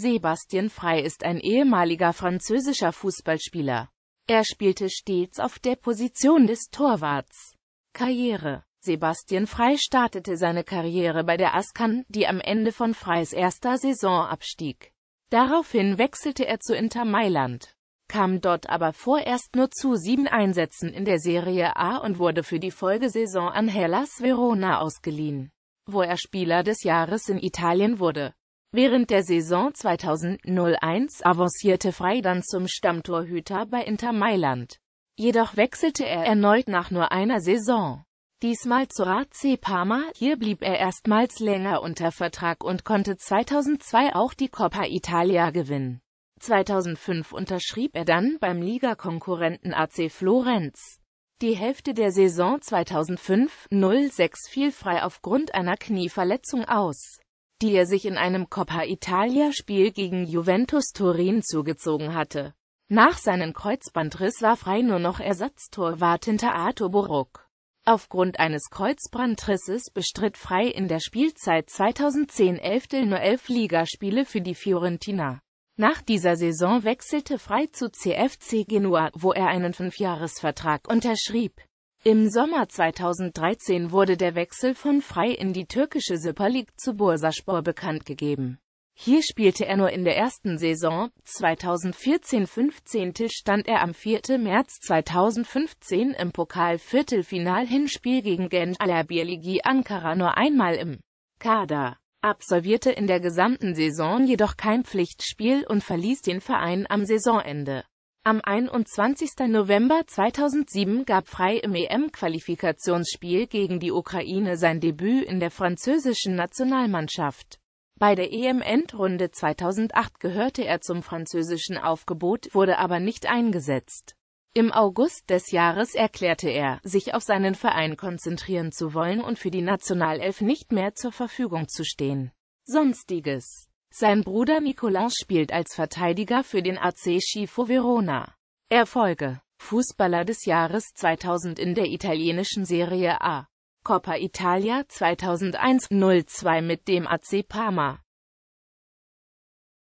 Sebastian Frey ist ein ehemaliger französischer Fußballspieler. Er spielte stets auf der Position des Torwarts. Karriere Sebastian Frey startete seine Karriere bei der Askan, die am Ende von Freys erster Saison abstieg. Daraufhin wechselte er zu Inter Mailand, kam dort aber vorerst nur zu sieben Einsätzen in der Serie A und wurde für die Folgesaison an Hellas Verona ausgeliehen, wo er Spieler des Jahres in Italien wurde. Während der Saison 2001 avancierte Frey dann zum Stammtorhüter bei Inter Mailand. Jedoch wechselte er erneut nach nur einer Saison. Diesmal zu AC Parma, hier blieb er erstmals länger unter Vertrag und konnte 2002 auch die Coppa Italia gewinnen. 2005 unterschrieb er dann beim Ligakonkurrenten AC Florenz. Die Hälfte der Saison 2005-06 fiel frei aufgrund einer Knieverletzung aus die er sich in einem Coppa Italia-Spiel gegen Juventus Turin zugezogen hatte. Nach seinem Kreuzbandriss war Frei nur noch Ersatztorwart hinter Arthur Buruk. Aufgrund eines Kreuzbandrisses bestritt Frei in der Spielzeit 2010-11 nur elf Ligaspiele für die Fiorentina. Nach dieser Saison wechselte Frei zu CFC Genua, wo er einen Fünfjahresvertrag unterschrieb. Im Sommer 2013 wurde der Wechsel von Frei in die türkische Süper Lig zu Bursaspor bekannt gegeben. Hier spielte er nur in der ersten Saison, 2014-15 stand er am 4. März 2015 im Pokal-Viertelfinal-Hinspiel gegen Genç Alabirligi Ankara nur einmal im Kader, absolvierte in der gesamten Saison jedoch kein Pflichtspiel und verließ den Verein am Saisonende. Am 21. November 2007 gab Frey im EM-Qualifikationsspiel gegen die Ukraine sein Debüt in der französischen Nationalmannschaft. Bei der EM-Endrunde 2008 gehörte er zum französischen Aufgebot, wurde aber nicht eingesetzt. Im August des Jahres erklärte er, sich auf seinen Verein konzentrieren zu wollen und für die Nationalelf nicht mehr zur Verfügung zu stehen. Sonstiges sein Bruder Nicolas spielt als Verteidiger für den AC Schifo Verona. Erfolge Fußballer des Jahres 2000 in der italienischen Serie A. Coppa Italia 2001-02 mit dem AC Parma.